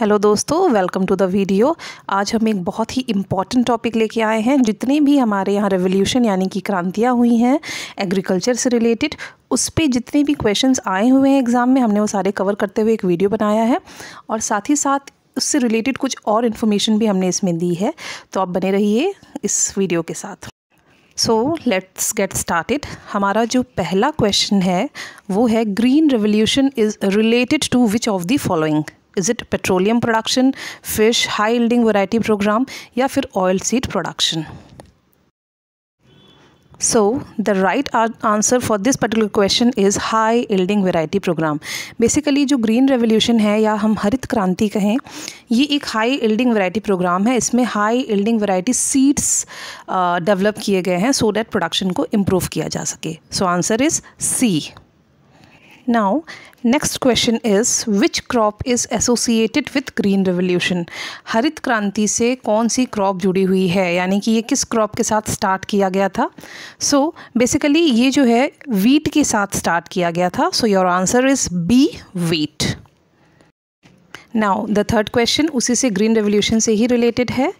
Hello दोस्तों welcome to the video आज हम एक बहुत ही इम्पॉर्टेंट टॉपिक लेके आए हैं जितने भी हमारे यहाँ रेवोल्यूशन यानी कि क्रांतियाँ हुई हैं एग्रीकल्चर से रिलेटेड उस पर जितने भी क्वेश्चंस आए हुए हैं एग्ज़ाम में हमने वो सारे कवर करते हुए एक वीडियो बनाया है और साथ ही साथ उससे रिलेटेड कुछ और इन्फॉर्मेशन भी हमने इसमें दी है तो आप बने रहिए इस वीडियो के साथ सो लेट्स गेट स्टार्टेड हमारा जो पहला क्वेश्चन है वो है green revolution is related to which of the following is it petroleum production fish high yielding variety programme या फिर oil seed production so the right answer for this particular question is high yielding variety programme basically जो green revolution है या हम हरित क्रांति कहें ये एक हाई इल्डिंग वैरायटी प्रोग्राम है इसमें high yielding variety seeds develop किए गए हैं सो डैट प्रोडक्शन को इम्प्रूव किया जा सके so answer is C now next question is which crop is associated with green revolution हरित क्रांति से कौन सी क्रॉप जुड़ी हुई है यानी कि ये किस क्रॉप के साथ स्टार्ट किया गया था सो so, बेसिकली ये जो है वीट के साथ स्टार्ट किया गया था so your answer is B wheat now the third question उसी से ग्रीन रेवोल्यूशन से ही रिलेटेड है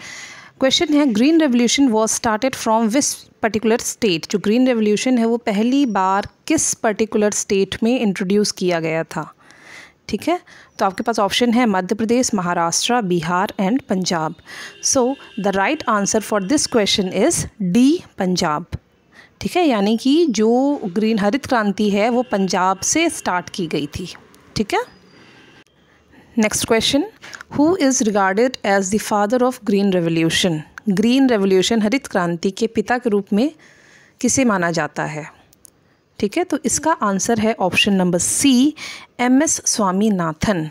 क्वेश्चन है green revolution was started from this particular state जो ग्रीन रेवोल्यूशन है वो पहली बार किस पर्टिकुलर स्टेट में इंट्रोड्यूस किया गया था ठीक है तो आपके पास ऑप्शन है Madhya Pradesh Maharashtra Bihar and Punjab so the right answer for this question is D Punjab ठीक है यानी कि जो ग्रीन हरित क्रांति है वो पंजाब से स्टार्ट की गई थी ठीक है next question who is regarded as the father of green revolution green revolution हरित क्रांति के पिता के रूप में किसे माना जाता है ठीक है तो इसका आंसर है option number C M S Swaminathan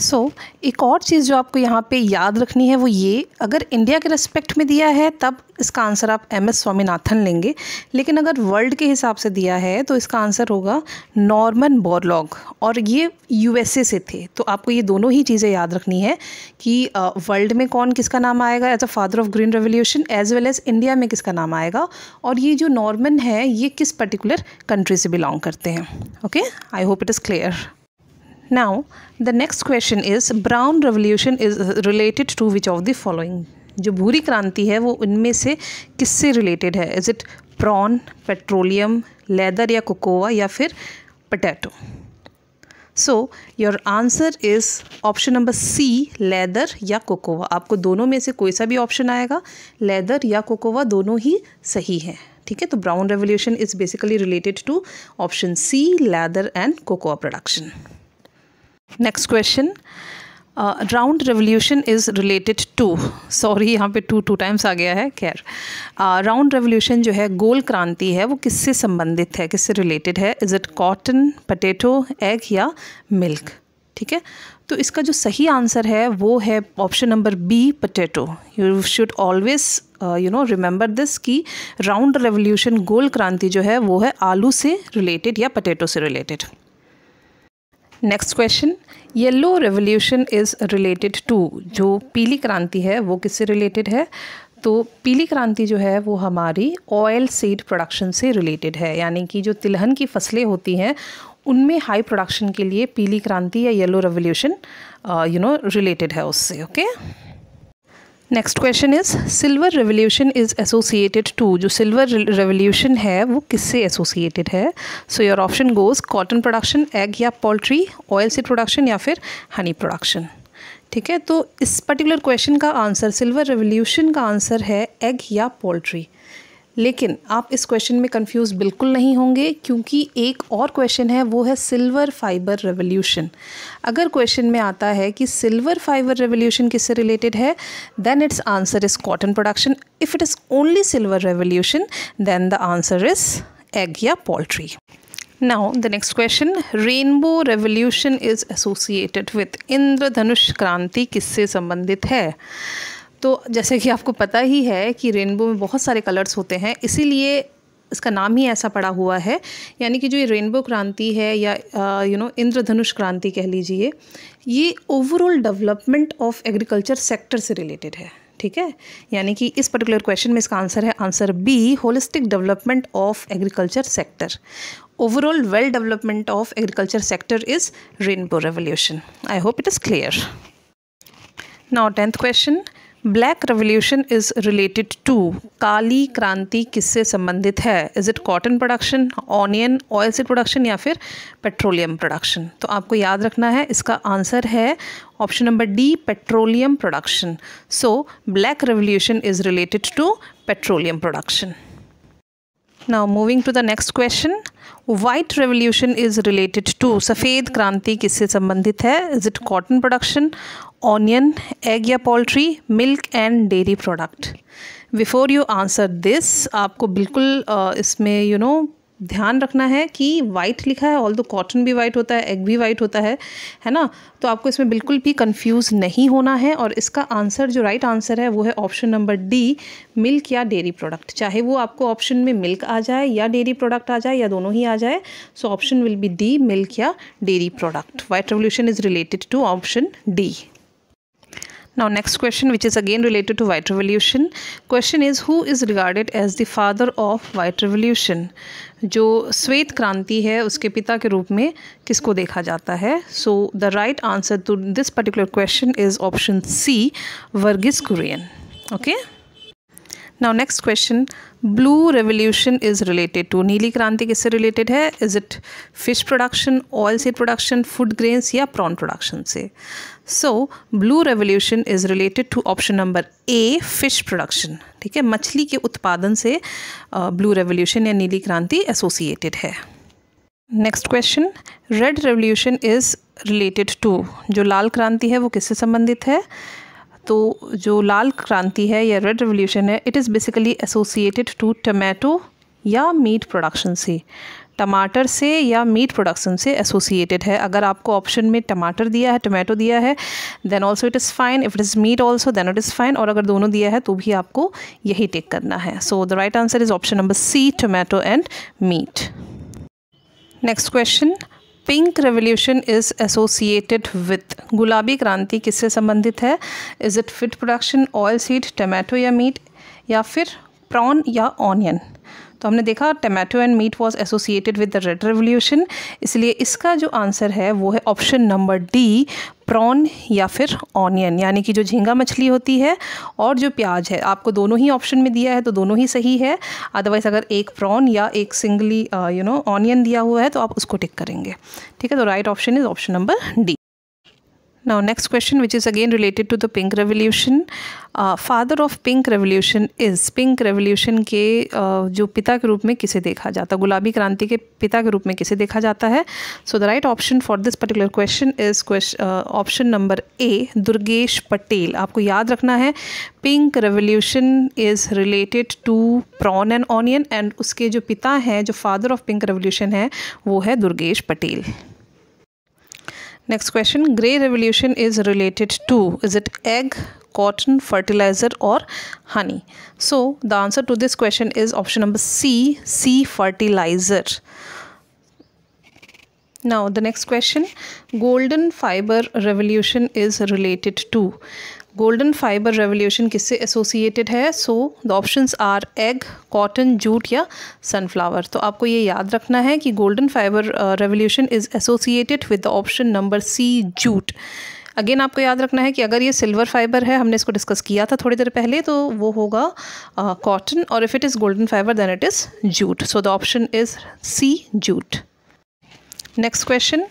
so so, एक और चीज़ जो आपको यहाँ पे याद रखनी है वो ये अगर इंडिया के रेस्पेक्ट में दिया है तब इसका आंसर आप एम एस स्वामीनाथन लेंगे लेकिन अगर वर्ल्ड के हिसाब से दिया है तो इसका आंसर होगा नॉर्मन बॉरलॉग और ये यूएसए से थे तो आपको ये दोनों ही चीज़ें याद रखनी है कि वर्ल्ड में कौन किसका नाम आएगा as a father of green revolution as well as India में किसका नाम आएगा और ये जो नॉर्मन है ये किस पर्टिकुलर कंट्री से बिलोंग करते हैं okay I hope it is clear now the next question is brown revolution is related to which of the following जो भूरी क्रांति है वो इनमें से किससे रिलेटेड है is it prawn petroleum leather या कोकोवा या फिर potato so your answer is option number C leather या कोकोवा आपको दोनों में से कोई सा भी ऑप्शन आएगा लेदर या कोकोवा दोनों ही सही है ठीक है तो brown revolution is basically related to option C leather and cocoa production next question round revolution is related to sorry यहाँ पे टू टू टाइम्स आ गया है खैर राउंड uh, रेवोल्यूशन जो है गोल क्रांति है वो किससे संबंधित है किससे रिलेटेड है is it cotton potato egg या मिल्क ठीक है तो इसका जो सही आंसर है वो है option number B potato you should always you know remember this कि राउंड रेवोल्यूशन गोल क्रांति जो है वो है आलू से रिलेटेड या पटेटो से related next question yellow revolution is related to जो पीली क्रांति है वो किससे रिलेटेड है तो पीली क्रांति जो है वो हमारी ऑयल सीड प्रोडक्शन से रिलेटेड है यानी कि जो तिलहन की फसलें होती हैं उनमें हाई प्रोडक्शन के लिए पीली क्रांति या yellow revolution you know related है उससे okay okay? Next question is silver revolution is associated to जो सिल्वर रेवोल्यूशन है वो किससे एसोसिएटेड है so your option goes cotton production egg या पोल्ट्री ऑयल सीड प्रोडक्शन या फिर हनी प्रोडक्शन ठीक है तो इस पर्टिकुलर क्वेश्चन का आंसर सिल्वर रेवोल्यूशन का आंसर है एग या पोल्ट्री लेकिन आप इस क्वेश्चन में कंफ्यूज बिल्कुल नहीं होंगे क्योंकि एक और क्वेश्चन है वो है सिल्वर फाइबर रेवोल्यूशन अगर क्वेश्चन में आता है कि सिल्वर फाइबर रेवोल्यूशन किससे रिलेटेड है then its answer is cotton production if it is only silver revolution then the answer is egg या poultry now the next question rainbow revolution is associated with इंद्रधनुष क्रांति किससे संबंधित है तो जैसे कि आपको पता ही है कि रेनबो में बहुत सारे कलर्स होते हैं इसीलिए इसका नाम ही ऐसा पड़ा हुआ है यानी कि जो ये रेनबो क्रांति है या यू नो इंद्रधनुष क्रांति कह लीजिए ये overall development of agriculture sector से रिलेटेड है ठीक है यानी कि इस पर्टिकुलर क्वेश्चन में इसका आंसर है answer B holistic development of agriculture sector overall well development of agriculture sector is rainbow revolution I hope it is clear now tenth question black revolution is related to काली क्रांति किससे संबंधित है is it cotton production onion oil seed production या फिर petroleum production तो आपको याद रखना है इसका आंसर है option number D petroleum production so black revolution is related to petroleum production now moving to the next question white revolution is related to सफ़ेद क्रांति किससे संबंधित है is it cotton production onion, egg या poultry, milk and dairy product. Before you answer this, आपको बिल्कुल इसमें you you no know, ध्यान रखना है कि वाइट लिखा है ऑल दो कॉटन भी वाइट होता है एग भी वाइट होता है है ना तो आपको इसमें बिल्कुल भी कंफ्यूज नहीं होना है और इसका आंसर जो राइट right आंसर है वो है ऑप्शन नंबर डी मिल्क या डेयरी प्रोडक्ट चाहे वो आपको ऑप्शन में मिल्क आ जाए या डेयरी प्रोडक्ट आ जाए या दोनों ही आ जाए so option will be D milk या dairy product white revolution is related to option D Now next question which is again related to white revolution. Question is who is regarded as the father of white revolution? जो श्वेत क्रांति है उसके पिता के रूप में किसको देखा जाता है so the right answer to this particular question is option C Verghese Kurien okay okay? Now next question blue revolution is related to नीली क्रांति किससे रिलेटेड है is it fish production oil seed production food grains या prawn production से so blue revolution is related to option number A fish production ठीक है मछली के उत्पादन से ब्लू रेवोल्यूशन या नीली क्रांति एसोसिएटेड है next question red revolution is related to जो लाल क्रांति है वो किससे संबंधित है तो जो लाल क्रांति है या रेड रेवोल्यूशन है it is basically associated to tomato या मीट प्रोडक्शन से टमाटर से या मीट प्रोडक्शन से एसोसिएटेड है अगर आपको ऑप्शन में टमाटर दिया है टमाटो दिया है then also it is fine if it is meat also then it is fine और अगर दोनों दिया है तो भी आपको यही टेक करना है so the right answer is option number C tomato and meat next question pink revolution is associated with गुलाबी क्रांति किससे संबंधित है is it fit production oil seed tomato या मीट या फिर प्रॉन या ऑनियन तो हमने देखा tomato and meat was associated with the red revolution इसलिए इसका जो आंसर है वो है ऑप्शन नंबर डी प्रॉन या फिर ऑनियन यानी कि जो झींगा मछली होती है और जो प्याज है आपको दोनों ही ऑप्शन में दिया है तो दोनों ही सही है अदरवाइज अगर एक प्रॉन या एक सिंगली यू नो ऑनियन दिया हुआ है तो आप उसको टिक करेंगे ठीक है तो right option is option number D Now next question which is again related to the pink revolution. Uh, father of pink revolution is pink revolution के uh, जो पिता के रूप में किसे देखा जाता है गुलाबी क्रांति के पिता के रूप में किसे देखा जाता है so the right option for this particular question is question option number A Durgesh Patel आपको याद रखना है pink revolution is related to prawn and onion and उसके जो पिता हैं जो फादर ऑफ पिंक रेवोल्यूशन है वो है Durgesh Patel Next question Grey revolution is related to is it egg, cotton, fertilizer, or honey? So the answer to this question is option number C C fertilizer. Now the next question golden fiber revolution is related to golden fibre revolution किससे associated है so the options are egg cotton jute या sunflower तो आपको ये याद रखना है कि golden fibre revolution is associated with the option number C jute again आपको याद रखना है कि अगर ये सिल्वर फाइबर है हमने इसको डिस्कस किया था थोड़ी देर पहले तो वो होगा कॉटन uh, और if it is golden fibre then it is jute so the option is C jute next question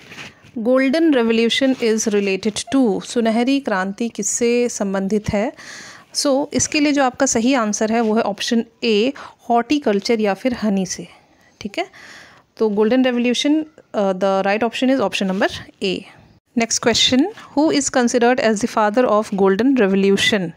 golden revolution is related to सुनहरी क्रांति किससे संबंधित है सो so, इसके लिए जो आपका सही आंसर है वो है ऑप्शन ए हॉर्टिकल्चर या फिर हनी से ठीक है तो golden revolution the right option is option number A next question who is considered as the father of golden revolution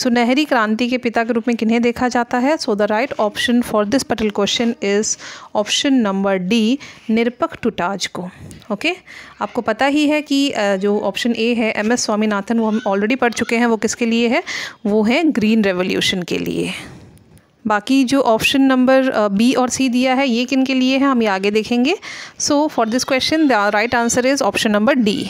सुनहरी क्रांति के पिता के रूप में किन्हें देखा जाता है so the right option for this particular question is option number D Nirpakh Tutej को ओके okay? आपको पता ही है कि जो ऑप्शन ए है एम एस स्वामीनाथन वो हम ऑलरेडी पढ़ चुके हैं वो किसके लिए है वो है ग्रीन रेवोल्यूशन के लिए बाकी जो ऑप्शन नंबर बी और सी दिया है ये किन के लिए है हम ये आगे देखेंगे so for this question the right answer is option number D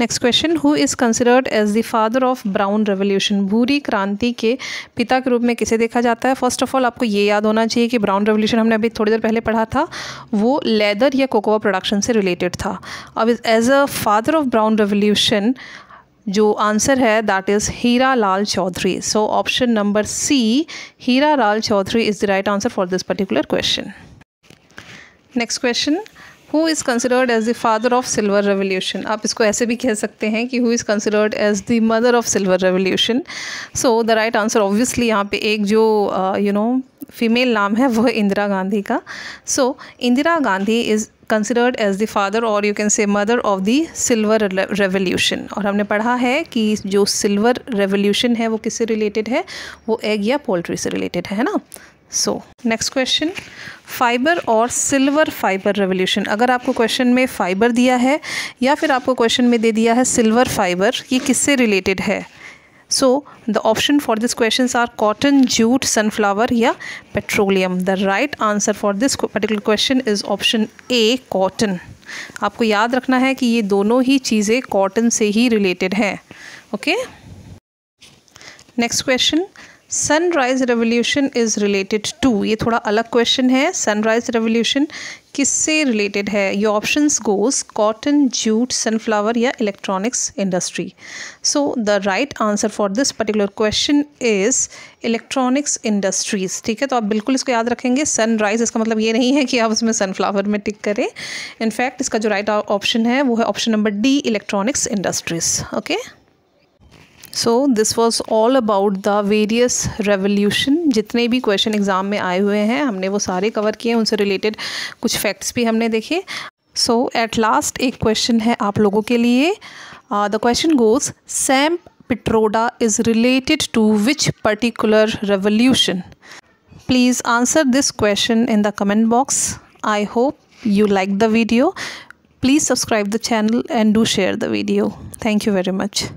next question who is considered as the father of brown revolution भूरी क्रांति के पिता के रूप में किसे देखा जाता है फर्स्ट ऑफ ऑल आपको ये याद होना चाहिए कि ब्राउन रेवोल्यूशन हमने अभी थोड़ी देर पहले पढ़ा था वो लेदर या कोकोवा प्रोडक्शन से रिलेटेड था अब as a father of brown revolution जो आंसर है that is Hira Lal Chaudhary so option number C Hira Lal Chaudhary is the right answer for this particular question next question who is considered as the father of silver revolution आप इसको ऐसे भी कह सकते हैं कि who is considered as the mother of silver revolution so the right answer obviously यहाँ पे एक जो यू नो फीमेल नाम है वह इंदिरा गांधी का so Indira Gandhi is considered as the father और you can say mother of the silver revolution और हमने पढ़ा है कि जो सिल्वर रेवोल्यूशन है वो किससे रिलेटेड है वो एग या पोल्ट्री से रिलेटेड है ना सो नेक्स्ट क्वेश्चन फाइबर और सिल्वर फाइबर रेवोल्यूशन अगर आपको क्वेश्चन में फ़ाइबर दिया है या फिर आपको क्वेश्चन में दे दिया है सिल्वर फाइबर ये किससे रिलेटेड है so the option for this question are cotton jute sunflower या petroleum the right answer for this particular question is option A cotton आपको याद रखना है कि ये दोनों ही चीज़ें कॉटन से ही रिलेटेड हैं okay next question sunrise revolution is related to ये थोड़ा अलग क्वेश्चन है सनराइज रेवोल्यूशन किससे रिलेटेड है ये option goes cotton jute sunflower या electronics industry so the right answer for this particular question is electronics industries ठीक है तो आप बिल्कुल इसको याद रखेंगे सनराइज इसका मतलब ये नहीं है कि आप उसमें सनफ्लावर में टिक करें इनफैक्ट इसका जो राइट right ऑप्शन है वो है option number D electronics industries okay so this was all about the various revolution जितने भी क्वेश्चन एग्ज़ाम में आए हुए हैं हमने वो सारे कवर किए उनसे रिलेटेड कुछ फैक्ट्स भी हमने देखे सो एट लास्ट एक क्वेश्चन है आप लोगों के लिए the question goes Sam Pitroda is related to which particular revolution please answer this question in the comment box I hope you like the video please subscribe the channel and do share the video thank you very much